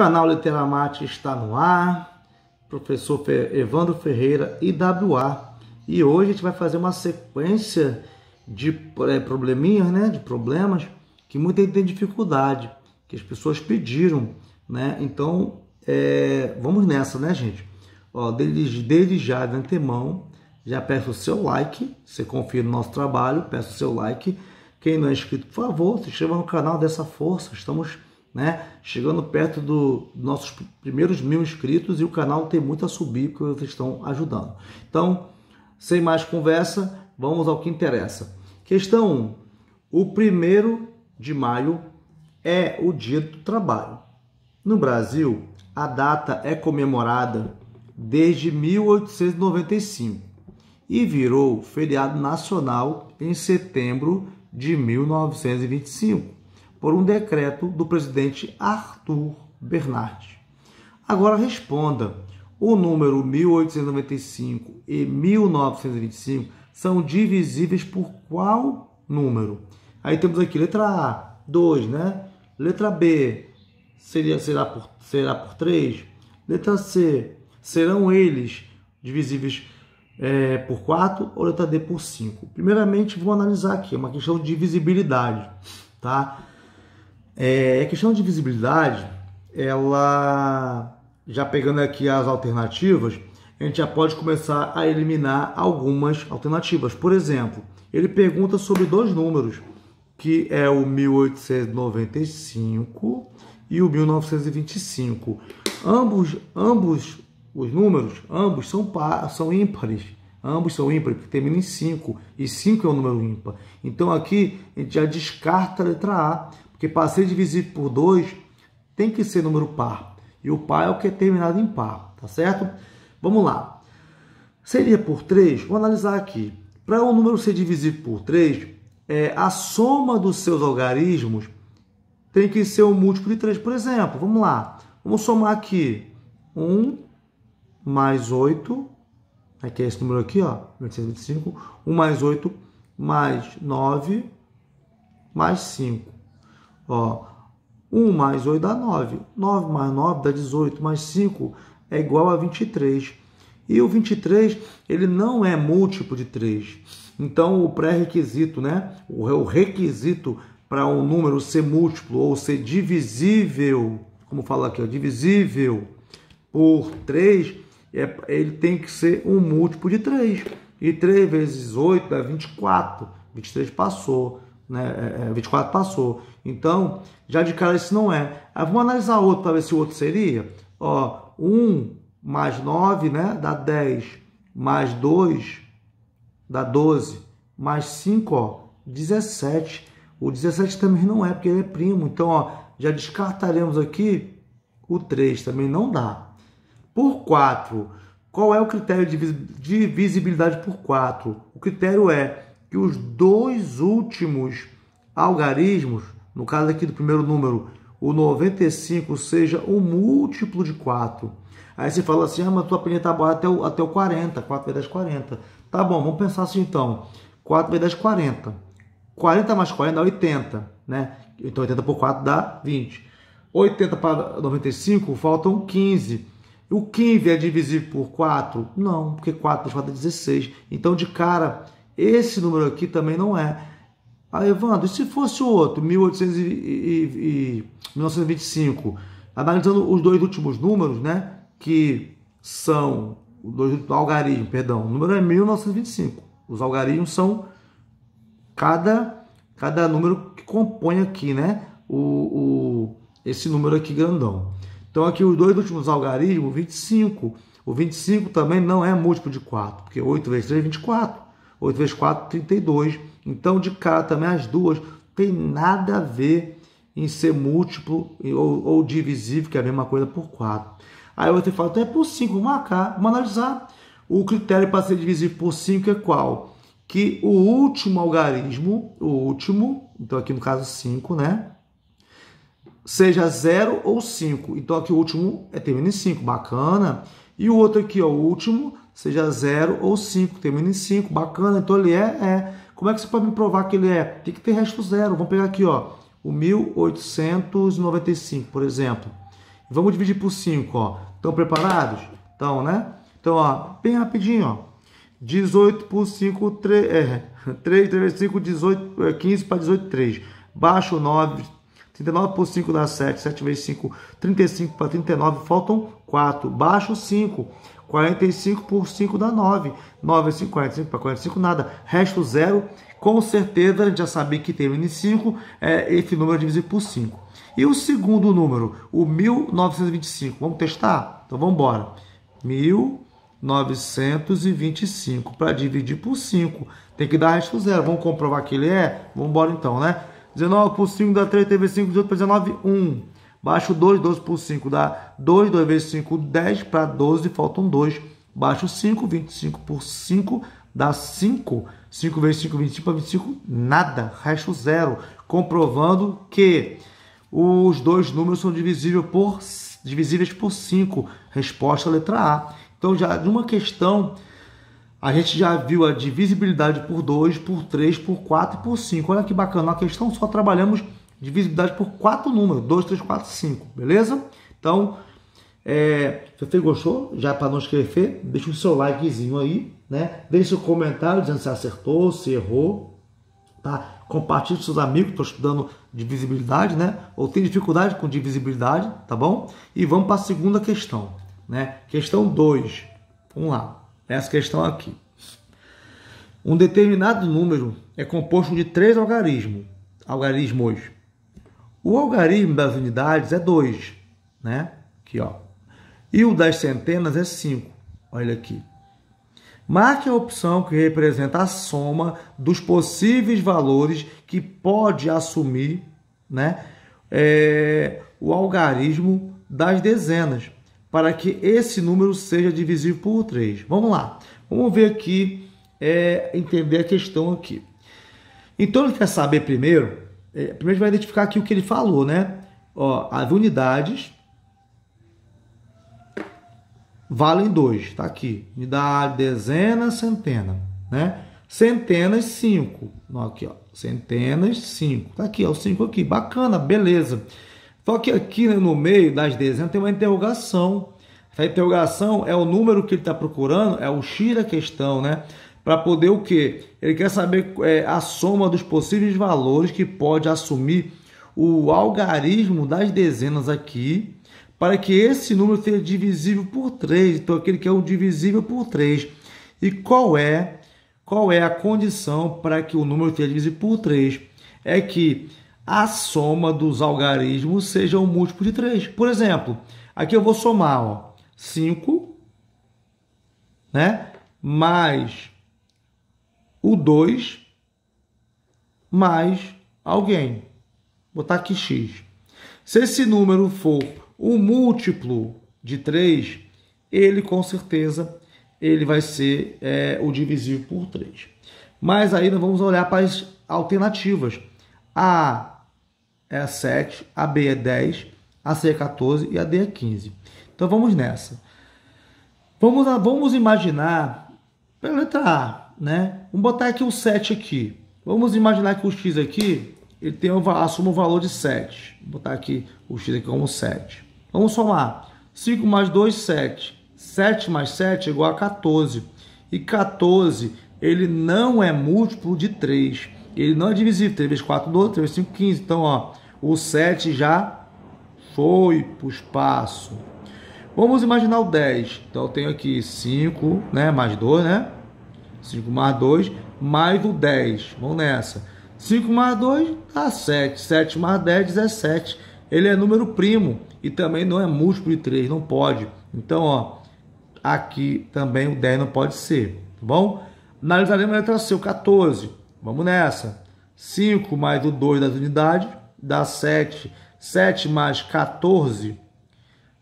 Canal Literamate está no ar, professor Evandro Ferreira, IWA. E hoje a gente vai fazer uma sequência de é, probleminhas, né, de problemas que muita gente tem dificuldade, que as pessoas pediram, né? Então, é, vamos nessa, né, gente? Ó, desde, desde já, de antemão, já peço o seu like, você confia no nosso trabalho, peço o seu like. Quem não é inscrito, por favor, se inscreva no canal, dessa força, estamos né? Chegando perto dos nossos primeiros mil inscritos e o canal tem muito a subir porque vocês estão ajudando. Então, sem mais conversa, vamos ao que interessa. Questão 1. O primeiro de maio é o dia do trabalho. No Brasil, a data é comemorada desde 1895 e virou feriado nacional em setembro de 1925 por um decreto do presidente Arthur Bernard. Agora responda: o número 1895 e 1925 são divisíveis por qual número? Aí temos aqui letra A, 2, né? Letra B, seria, será, por, será por 3? Letra C, serão eles divisíveis é, por 4 ou letra D por 5? Primeiramente, vou analisar aqui, é uma questão de divisibilidade, tá? É, a questão de visibilidade, ela já pegando aqui as alternativas, a gente já pode começar a eliminar algumas alternativas. Por exemplo, ele pergunta sobre dois números, que é o 1895 e o 1925. Ambos, ambos os números, ambos são, par, são ímpares. Ambos são ímpares, porque termina em 5, e 5 é o um número ímpar. Então aqui a gente já descarta a letra A, porque para ser divisível por 2, tem que ser número par. E o par é o que é terminado em par, tá certo? Vamos lá. Seria por 3? Vou analisar aqui. Para o número ser divisível por 3, é, a soma dos seus algarismos tem que ser um múltiplo de 3, por exemplo. Vamos lá. Vamos somar aqui. 1 mais 8, aqui é esse número aqui, ó, 825. 1 mais 8 mais 9 mais 5. Ó, 1 mais 8 dá 9. 9 mais 9 dá 18. Mais 5 é igual a 23. E o 23, ele não é múltiplo de 3. Então, o pré-requisito, né? O requisito para um número ser múltiplo ou ser divisível, como fala aqui, ó, divisível por 3, é, ele tem que ser um múltiplo de 3. E 3 vezes 8 dá 24. 23 passou né? 24 é, é, passou. Então, já de cara isso não é. Aí ah, vamos analisar outro para ver se o outro seria. Ó, 1 mais 9, né? Dá 10. Mais 2, dá 12. Mais 5, ó, 17. O 17 também não é, porque ele é primo. Então, ó, já descartaremos aqui o 3, também não dá. Por 4, qual é o critério de visibilidade por 4? O critério é que os dois últimos algarismos, no caso aqui do primeiro número, o 95 seja um múltiplo de 4. Aí você fala assim, ah, mas tu aprendi tá boa até o, até o 40, 4 vezes 40. Tá bom, vamos pensar assim então, 4 vezes 40. 40 mais 40 dá 80, né? Então 80 por 4 dá 20. 80 para 95 faltam 15. O 15 é divisível por 4? Não, porque 4 por 4 é 16. Então de cara esse número aqui também não é. Ah, Evandro, e se fosse o outro, 1800 e, 1925? Analisando os dois últimos números, né? Que são os dois do algarismo, perdão, o número é 1925. Os algarismos são cada cada número que compõe aqui, né? O, o esse número aqui grandão. Então aqui os dois últimos algarismos, 25. O 25 também não é múltiplo de 4, porque 8 vezes 3 é 24. 8 vezes 4, 32. Então, de cara também as duas tem nada a ver em ser múltiplo ou, ou divisível, que é a mesma coisa, por 4. Aí você fala, então é por 5, vamos marcar, vamos analisar. O critério para ser divisível por 5 é qual? Que o último algarismo, o último, então aqui no caso 5, né? Seja 0 ou 5. Então aqui o último é termina em 5, bacana. E o outro aqui, ó, o último, seja 0 ou 5, termina em 5, bacana, então ele é, é. Como é que você pode me provar que ele é? Tem que ter resto zero. Vamos pegar aqui, ó, o 1895, por exemplo. Vamos dividir por 5, ó. Estão preparados? Então, né? Então, ó, bem rapidinho, ó. 18 por 5, 3, é, 3, 3 vezes 5, 18, 15 para 18, 3. Baixo 9, 39 por 5 dá 7, 7 vezes 5, 35 para 39, faltam 4. Baixo 5, 45 por 5 dá 9. 9 é 5, 45 para 45 nada. Resto zero. Com certeza a gente já sabe que tem o N5, é, esse número é dividido por 5. E o segundo número, o 1925. Vamos testar? Então vamos embora. 1925 para dividir por 5. Tem que dar resto zero. Vamos comprovar que ele é? Vamos embora então, né? 19 por 5 dá 3, teve 5, 18 para 19, 1. Baixo 2, 12 por 5 dá 2, 2 vezes 5, 10 para 12, faltam 2. Baixo 5, 25 por 5 dá 5. 5 vezes 5, 25 para 25, nada, resto zero. Comprovando que os dois números são divisíveis por, divisíveis por 5. Resposta letra A. Então, já numa questão, a gente já viu a divisibilidade por 2, por 3, por 4 e por 5. Olha que bacana, uma questão só trabalhamos divisibilidade por quatro números, 2, 3, 4, 5, beleza? Então, é, se você gostou, já é para não esquecer, deixa o seu likezinho aí, né? Deixa o comentário dizendo se acertou, se errou, tá? Compartilhe com seus amigos, estou estudando divisibilidade, né? Ou tem dificuldade com divisibilidade, tá bom? E vamos para a segunda questão, né? Questão 2, vamos lá, essa questão aqui. Um determinado número é composto de três algarismos, algarismos o algarismo das unidades é 2, né? Aqui, ó. E o das centenas é 5. Olha aqui. Marque a opção que representa a soma dos possíveis valores que pode assumir né, é, o algarismo das dezenas, para que esse número seja divisível por 3. Vamos lá. Vamos ver aqui, é, entender a questão aqui. Então, ele quer saber primeiro é, primeiro a gente vai identificar aqui o que ele falou, né? Ó, as unidades valem 2, tá aqui. Unidade, dezena, centena, né? Centenas 5. Aqui, ó. Centenas 5. Tá aqui, ó. 5 aqui. Bacana, beleza. Só que aqui né, no meio das dezenas tem uma interrogação. Essa interrogação é o número que ele está procurando, é o X da questão, né? para poder o quê? Ele quer saber é, a soma dos possíveis valores que pode assumir o algarismo das dezenas aqui, para que esse número seja divisível por 3. Então, aquele que é um divisível por 3. E qual é qual é a condição para que o número seja divisível por 3? É que a soma dos algarismos seja um múltiplo de 3. Por exemplo, aqui eu vou somar ó, 5 né, mais o 2 mais alguém. Vou botar aqui x. Se esse número for o múltiplo de 3, ele com certeza ele vai ser é, o divisível por 3. Mas aí nós vamos olhar para as alternativas. A é 7, a B é 10, a C é 14 e a D é 15. Então vamos nessa. Vamos, vamos imaginar, pela letra A, né? Vamos botar aqui o 7 aqui. Vamos imaginar que o x aqui, ele tem um, assume o um valor de 7. Vou botar aqui o x aqui como 7. Vamos somar. 5 mais 2, 7. 7 mais 7 é igual a 14. E 14, ele não é múltiplo de 3. Ele não é divisível. 3 vezes 4, 12. 3 vezes 5, 15. Então, ó, o 7 já foi para o espaço. Vamos imaginar o 10. Então, eu tenho aqui 5, né? Mais 2, né? 5 mais 2, mais o 10. Vamos nessa. 5 mais 2 dá 7. 7 mais 10, 17. Ele é número primo e também não é múltiplo de 3, não pode. Então, ó, aqui também o 10 não pode ser, tá bom? Analisaremos a letra C, o 14. Vamos nessa. 5 mais o 2 das unidades dá 7. 7 mais 14.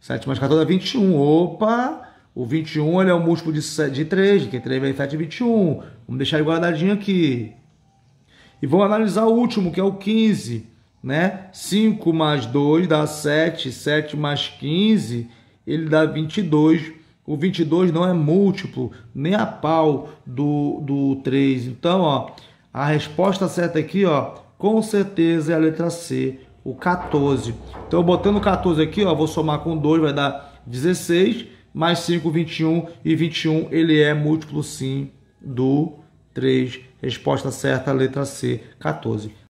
7 mais 14 dá 21. Opa! O 21 ele é o múltiplo de, 7, de 3, que 3 vezes 7 é 21. Vamos deixar ele guardadinho aqui. E vamos analisar o último, que é o 15. Né? 5 mais 2 dá 7, 7 mais 15, ele dá 22. O 22 não é múltiplo, nem a pau do, do 3. Então, ó, a resposta certa aqui, ó, com certeza é a letra C, o 14. Então, botando 14 aqui, ó, vou somar com 2, vai dar 16 mais 5, 21 e 21 ele é múltiplo sim do 3. Resposta certa, letra C, 14.